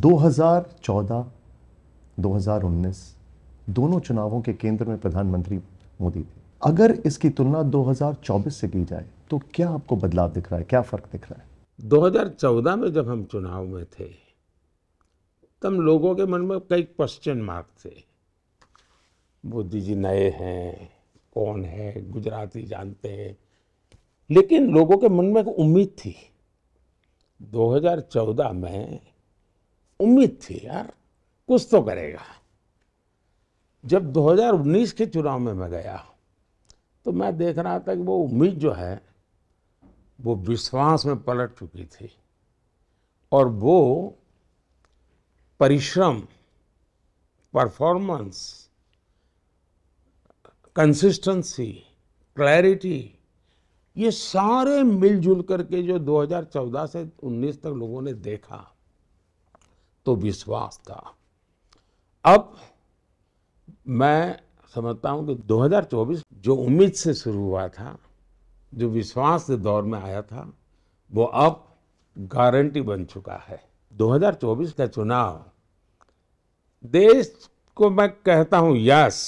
2014, 2019 दोनों चुनावों के केंद्र में प्रधानमंत्री मोदी थे अगर इसकी तुलना 2024 से की जाए तो क्या आपको बदलाव दिख रहा है क्या फ़र्क दिख रहा है 2014 में जब हम चुनाव में थे तब तो लोगों के मन में कई क्वेश्चन मार्क थे मोदी जी नए हैं कौन है गुजराती जानते हैं लेकिन लोगों के मन में एक उम्मीद थी 2014 में उम्मीद थी यार कुछ तो करेगा जब 2019 के चुनाव में मैं गया तो मैं देख रहा था कि वो उम्मीद जो है वो विश्वास में पलट चुकी थी और वो परिश्रम परफॉर्मेंस कंसिस्टेंसी क्लैरिटी ये सारे मिलजुल करके जो 2014 से 19 तक लोगों ने देखा तो विश्वास था अब मैं समझता हूं कि 2024 जो उम्मीद से शुरू हुआ था जो विश्वास के दौर में आया था वो अब गारंटी बन चुका है 2024 का चुनाव देश को मैं कहता हूं यस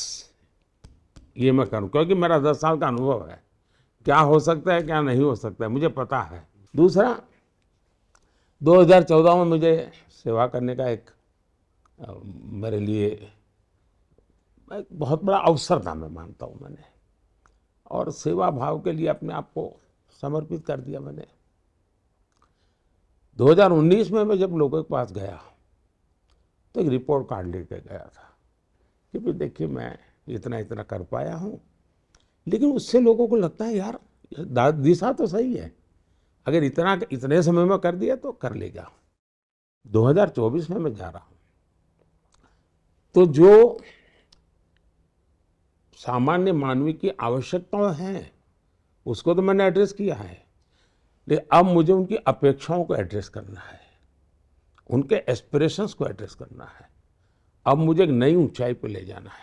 ये मैं करूं क्योंकि मेरा दस साल का अनुभव है क्या हो सकता है क्या नहीं हो सकता है मुझे पता है दूसरा 2014 में मुझे सेवा करने का एक मेरे लिए एक बहुत बड़ा अवसर था मैं मानता हूँ मैंने और सेवा भाव के लिए अपने आप को समर्पित कर दिया मैंने 2019 में मैं जब लोगों के पास गया तो एक रिपोर्ट कार्ड लेके गया था कि भाई देखिए मैं इतना इतना कर पाया हूँ लेकिन उससे लोगों को लगता है यार दिशा तो सही है अगर इतना इतने समय में कर दिया तो कर लेगा 2024 में मैं जा रहा हूँ तो जो सामान्य मानवीय की आवश्यकताएं हैं उसको तो मैंने एड्रेस किया है लेकिन अब मुझे उनकी अपेक्षाओं को एड्रेस करना है उनके एस्पिरेशंस को एड्रेस करना है अब मुझे एक नई ऊंचाई पर ले जाना है